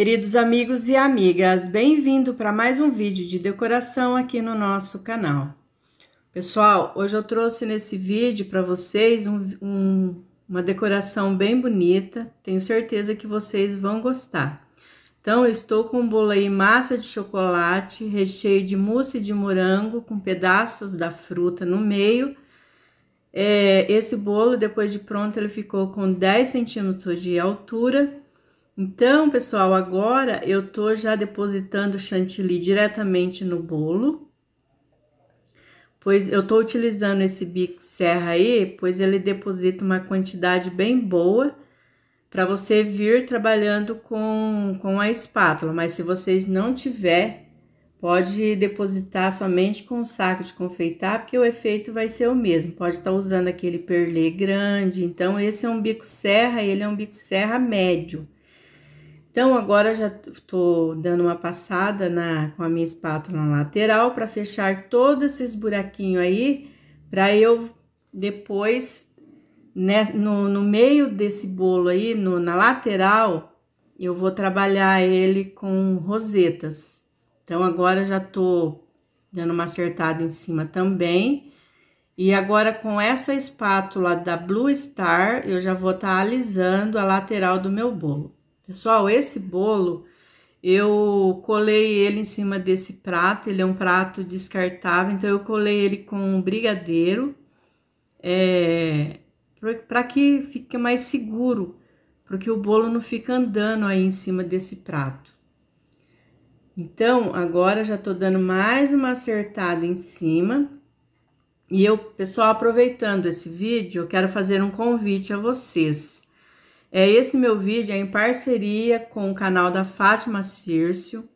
Queridos amigos e amigas, bem-vindo para mais um vídeo de decoração aqui no nosso canal. Pessoal, hoje eu trouxe nesse vídeo para vocês um, um, uma decoração bem bonita, tenho certeza que vocês vão gostar. Então, eu estou com um bolo aí massa de chocolate, recheio de mousse de morango, com pedaços da fruta no meio. É, esse bolo, depois de pronto, ele ficou com 10 centímetros de altura então, pessoal, agora eu tô já depositando o chantilly diretamente no bolo. Pois eu tô utilizando esse bico serra aí, pois ele deposita uma quantidade bem boa para você vir trabalhando com, com a espátula. Mas se vocês não tiver, pode depositar somente com o saco de confeitar, porque o efeito vai ser o mesmo. Pode estar tá usando aquele perlê grande. Então, esse é um bico serra, ele é um bico serra médio. Então, agora já estou dando uma passada na, com a minha espátula lateral para fechar todos esses buraquinhos aí, para eu depois, né, no, no, meio desse bolo aí, no, na lateral, eu vou trabalhar ele com rosetas. Então, agora já estou dando uma acertada em cima também. E agora, com essa espátula da Blue Star, eu já vou estar tá alisando a lateral do meu bolo. Pessoal, esse bolo eu colei ele em cima desse prato, ele é um prato descartável, então eu colei ele com um brigadeiro, é, para que fique mais seguro, porque o bolo não fica andando aí em cima desse prato. Então, agora já tô dando mais uma acertada em cima. E eu, pessoal, aproveitando esse vídeo, eu quero fazer um convite a vocês. É, esse meu vídeo é em parceria com o canal da Fátima Círcio.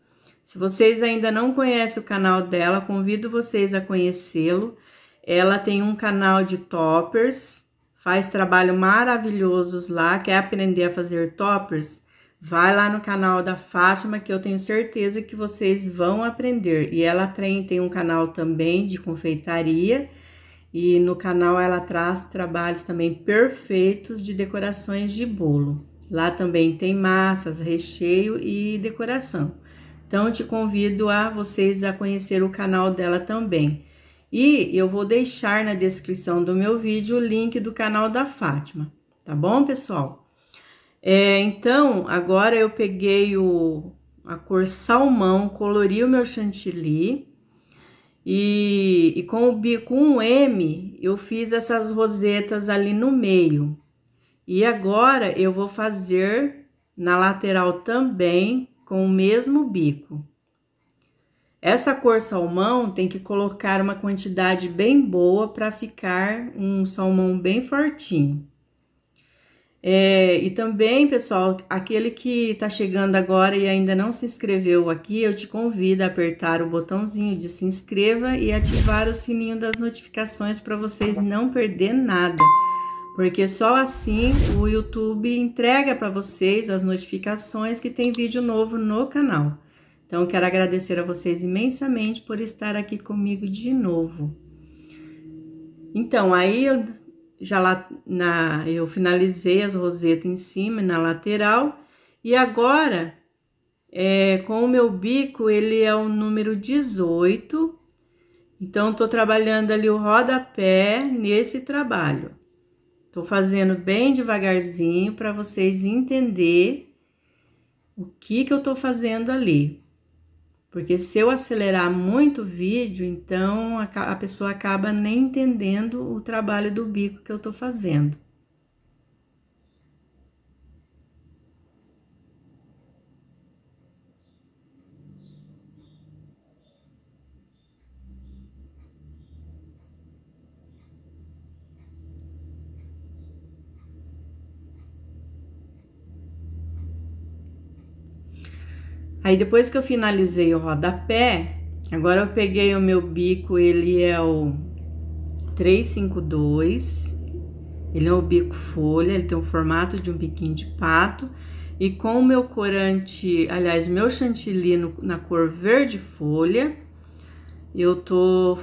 Se vocês ainda não conhecem o canal dela, convido vocês a conhecê-lo. Ela tem um canal de toppers, faz trabalho maravilhosos lá. Quer aprender a fazer toppers? Vai lá no canal da Fátima que eu tenho certeza que vocês vão aprender. E ela tem, tem um canal também de confeitaria e no canal ela traz trabalhos também perfeitos de decorações de bolo. Lá também tem massas, recheio e decoração. Então te convido a vocês a conhecer o canal dela também. E eu vou deixar na descrição do meu vídeo o link do canal da Fátima, tá bom, pessoal? É, então, agora eu peguei o, a cor salmão, colori o meu chantilly e, e com o bico 1M, eu fiz essas rosetas ali no meio. E agora, eu vou fazer na lateral também com o mesmo bico. Essa cor salmão tem que colocar uma quantidade bem boa para ficar um salmão bem fortinho. É, e também, pessoal, aquele que está chegando agora e ainda não se inscreveu aqui, eu te convido a apertar o botãozinho de se inscreva e ativar o sininho das notificações para vocês não perder nada. Porque só assim o YouTube entrega para vocês as notificações que tem vídeo novo no canal. Então, quero agradecer a vocês imensamente por estar aqui comigo de novo. Então, aí eu já lá na eu finalizei as rosetas em cima na lateral e agora é, com o meu bico ele é o número 18 então tô trabalhando ali o rodapé nesse trabalho tô fazendo bem devagarzinho para vocês entender o que que eu tô fazendo ali porque se eu acelerar muito o vídeo, então a, a pessoa acaba nem entendendo o trabalho do bico que eu estou fazendo. Aí depois que eu finalizei o rodapé, agora eu peguei o meu bico, ele é o 352. Ele é o bico folha, ele tem o formato de um biquinho de pato. E com o meu corante, aliás, meu chantilly no, na cor verde folha, eu tô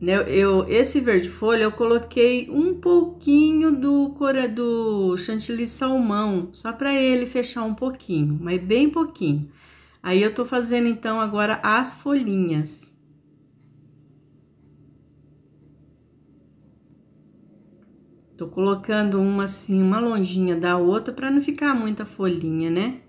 né, eu, esse verde folha eu coloquei um pouquinho do cora do chantilly salmão, só para ele fechar um pouquinho, mas bem pouquinho. Aí eu tô fazendo então agora as folhinhas. Tô colocando uma assim, uma longinha da outra para não ficar muita folhinha, né?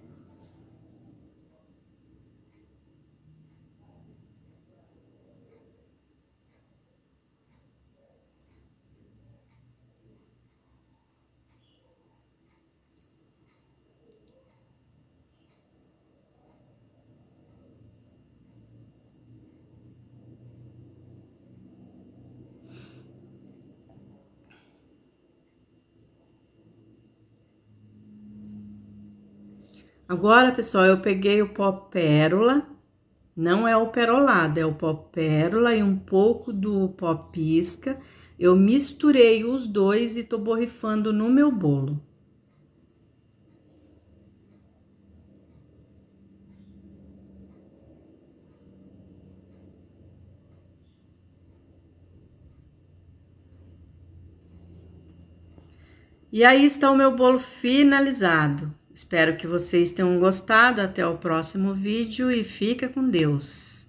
Agora, pessoal, eu peguei o pó pérola, não é o perolado, é o pó pérola e um pouco do pó pisca. Eu misturei os dois e tô borrifando no meu bolo. E aí está o meu bolo finalizado. Espero que vocês tenham gostado. Até o próximo vídeo e fica com Deus.